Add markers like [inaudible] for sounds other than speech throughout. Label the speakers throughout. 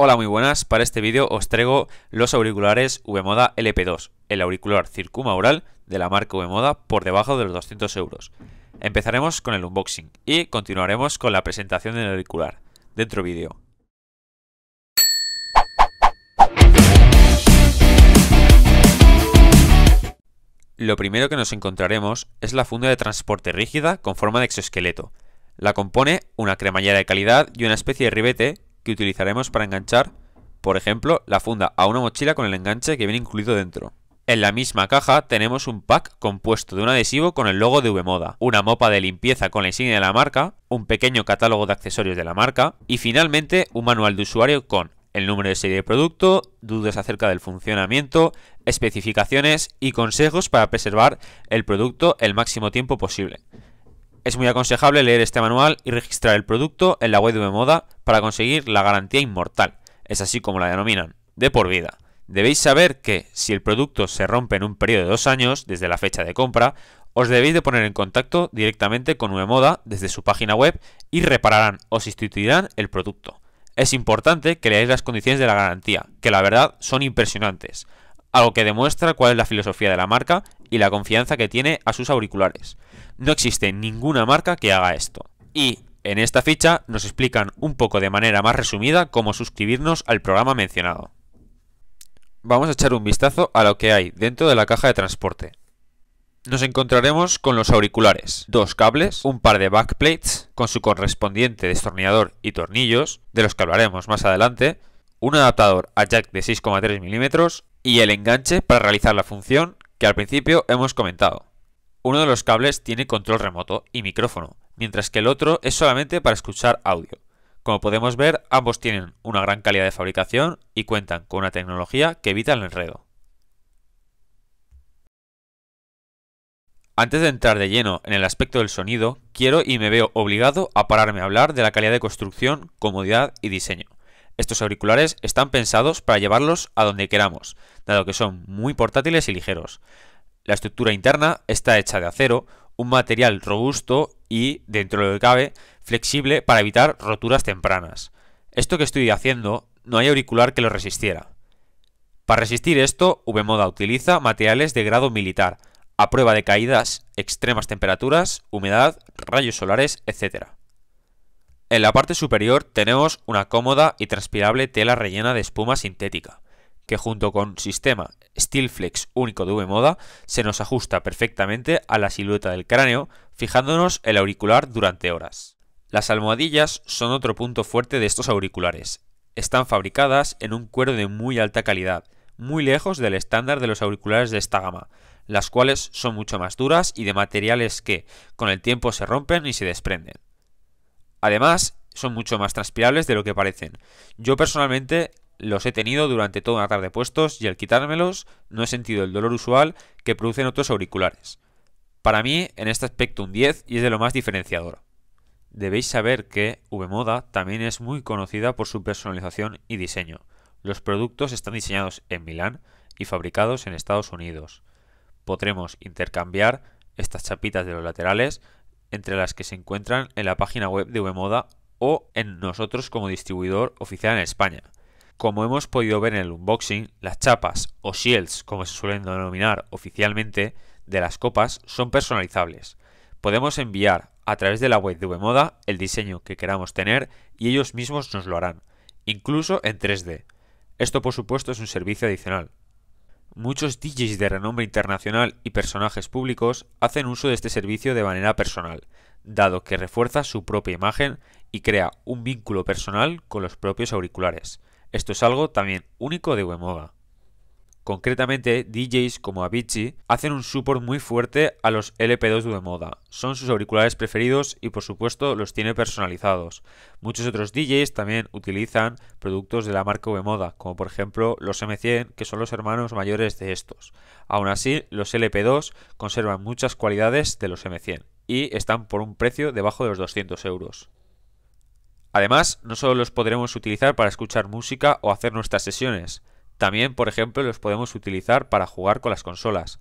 Speaker 1: Hola, muy buenas. Para este vídeo os traigo los auriculares Vmoda LP2, el auricular circumaural de la marca Vmoda por debajo de los 200 euros. Empezaremos con el unboxing y continuaremos con la presentación del auricular. Dentro vídeo. Lo primero que nos encontraremos es la funda de transporte rígida con forma de exoesqueleto. La compone una cremallera de calidad y una especie de ribete que utilizaremos para enganchar, por ejemplo, la funda a una mochila con el enganche que viene incluido dentro. En la misma caja tenemos un pack compuesto de un adhesivo con el logo de Vmoda, una mopa de limpieza con la insignia de la marca, un pequeño catálogo de accesorios de la marca y finalmente un manual de usuario con el número de serie de producto, dudas acerca del funcionamiento, especificaciones y consejos para preservar el producto el máximo tiempo posible. Es muy aconsejable leer este manual y registrar el producto en la web de Moda para conseguir la garantía inmortal, es así como la denominan, de por vida. Debéis saber que, si el producto se rompe en un periodo de dos años desde la fecha de compra, os debéis de poner en contacto directamente con Uemoda desde su página web y repararán o sustituirán el producto. Es importante que leáis las condiciones de la garantía, que la verdad son impresionantes, algo que demuestra cuál es la filosofía de la marca y la confianza que tiene a sus auriculares. No existe ninguna marca que haga esto. Y en esta ficha nos explican un poco de manera más resumida cómo suscribirnos al programa mencionado. Vamos a echar un vistazo a lo que hay dentro de la caja de transporte. Nos encontraremos con los auriculares, dos cables, un par de backplates con su correspondiente destornillador y tornillos, de los que hablaremos más adelante, un adaptador a jack de 6,3 mm y el enganche para realizar la función que al principio hemos comentado. Uno de los cables tiene control remoto y micrófono, mientras que el otro es solamente para escuchar audio. Como podemos ver, ambos tienen una gran calidad de fabricación y cuentan con una tecnología que evita el enredo. Antes de entrar de lleno en el aspecto del sonido, quiero y me veo obligado a pararme a hablar de la calidad de construcción, comodidad y diseño. Estos auriculares están pensados para llevarlos a donde queramos, dado que son muy portátiles y ligeros. La estructura interna está hecha de acero, un material robusto y, dentro de lo que cabe, flexible para evitar roturas tempranas. Esto que estoy haciendo, no hay auricular que lo resistiera. Para resistir esto, Vmoda utiliza materiales de grado militar, a prueba de caídas, extremas temperaturas, humedad, rayos solares, etc. En la parte superior tenemos una cómoda y transpirable tela rellena de espuma sintética, que junto con sistema Steelflex único de V-Moda se nos ajusta perfectamente a la silueta del cráneo, fijándonos el auricular durante horas. Las almohadillas son otro punto fuerte de estos auriculares. Están fabricadas en un cuero de muy alta calidad, muy lejos del estándar de los auriculares de esta gama, las cuales son mucho más duras y de materiales que, con el tiempo, se rompen y se desprenden. Además, son mucho más transpirables de lo que parecen. Yo personalmente los he tenido durante toda una tarde puestos y al quitármelos no he sentido el dolor usual que producen otros auriculares. Para mí, en este aspecto un 10 y es de lo más diferenciador. Debéis saber que Vmoda también es muy conocida por su personalización y diseño. Los productos están diseñados en Milán y fabricados en Estados Unidos. Podremos intercambiar estas chapitas de los laterales entre las que se encuentran en la página web de Vmoda o en nosotros como distribuidor oficial en España. Como hemos podido ver en el unboxing, las chapas o shields, como se suelen denominar oficialmente, de las copas son personalizables. Podemos enviar a través de la web de Vmoda el diseño que queramos tener y ellos mismos nos lo harán, incluso en 3D. Esto por supuesto es un servicio adicional, Muchos DJs de renombre internacional y personajes públicos hacen uso de este servicio de manera personal, dado que refuerza su propia imagen y crea un vínculo personal con los propios auriculares. Esto es algo también único de Wemoga. Concretamente, DJs como Avicii hacen un support muy fuerte a los LP2 de moda. Son sus auriculares preferidos y por supuesto los tiene personalizados. Muchos otros DJs también utilizan productos de la marca V moda, como por ejemplo los M100, que son los hermanos mayores de estos. Aún así, los LP2 conservan muchas cualidades de los M100 y están por un precio debajo de los 200 euros. Además, no solo los podremos utilizar para escuchar música o hacer nuestras sesiones, también, por ejemplo, los podemos utilizar para jugar con las consolas.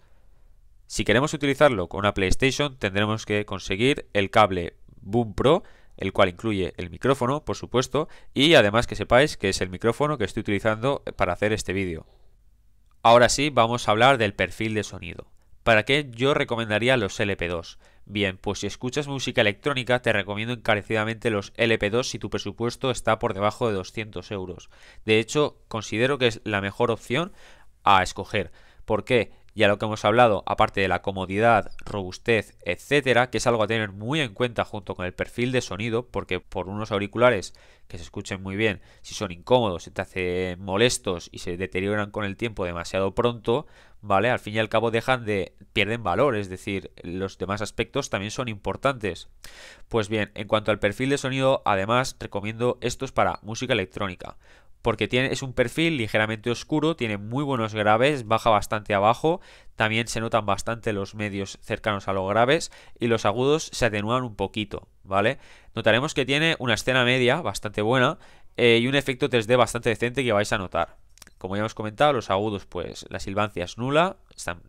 Speaker 1: Si queremos utilizarlo con una PlayStation, tendremos que conseguir el cable Boom Pro, el cual incluye el micrófono, por supuesto, y además que sepáis que es el micrófono que estoy utilizando para hacer este vídeo. Ahora sí, vamos a hablar del perfil de sonido. ¿Para qué yo recomendaría los LP2? Bien, pues si escuchas música electrónica te recomiendo encarecidamente los LP2 si tu presupuesto está por debajo de 200 euros. De hecho, considero que es la mejor opción a escoger. ¿Por qué? Ya lo que hemos hablado, aparte de la comodidad, robustez, etcétera, que es algo a tener muy en cuenta junto con el perfil de sonido, porque por unos auriculares que se escuchen muy bien, si son incómodos, se te hacen molestos y se deterioran con el tiempo demasiado pronto, ¿vale? Al fin y al cabo dejan de pierden valor, es decir, los demás aspectos también son importantes. Pues bien, en cuanto al perfil de sonido, además recomiendo estos para música electrónica porque tiene, es un perfil ligeramente oscuro, tiene muy buenos graves, baja bastante abajo, también se notan bastante los medios cercanos a los graves y los agudos se atenúan un poquito, ¿vale? Notaremos que tiene una escena media bastante buena eh, y un efecto 3D bastante decente que vais a notar. Como ya hemos comentado, los agudos, pues la silvancia es nula, están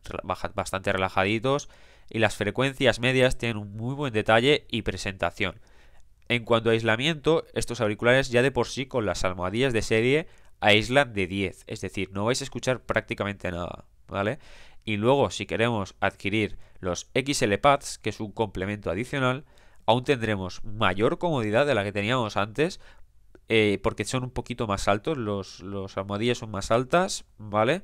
Speaker 1: bastante relajaditos y las frecuencias medias tienen un muy buen detalle y presentación. En cuanto a aislamiento, estos auriculares ya de por sí con las almohadillas de serie aíslan de 10, es decir, no vais a escuchar prácticamente nada, ¿vale? Y luego, si queremos adquirir los XL Pads, que es un complemento adicional, aún tendremos mayor comodidad de la que teníamos antes, eh, porque son un poquito más altos, los, los almohadillas son más altas, ¿vale?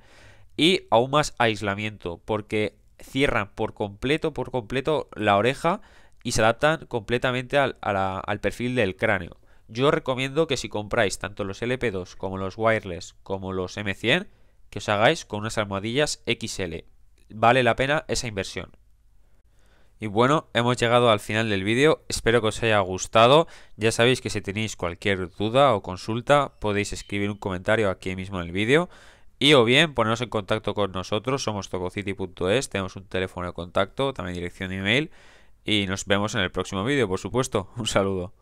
Speaker 1: Y aún más aislamiento, porque cierran por completo, por completo la oreja, y se adaptan completamente al, perfil del cráneo. Yo recomiendo que si compráis tanto los LP2 como los wireless como los M100, que os hagáis con unas almohadillas XL. Vale la pena esa inversión. Y bueno, hemos llegado al final del vídeo, espero que os haya gustado, ya sabéis que si tenéis cualquier duda o consulta podéis escribir un comentario aquí mismo en el vídeo y o bien poneros en contacto con nosotros, somos tococity.es, tenemos un teléfono de contacto, también dirección de email y nos vemos en el próximo vídeo, por supuesto. [laughs] Un saludo.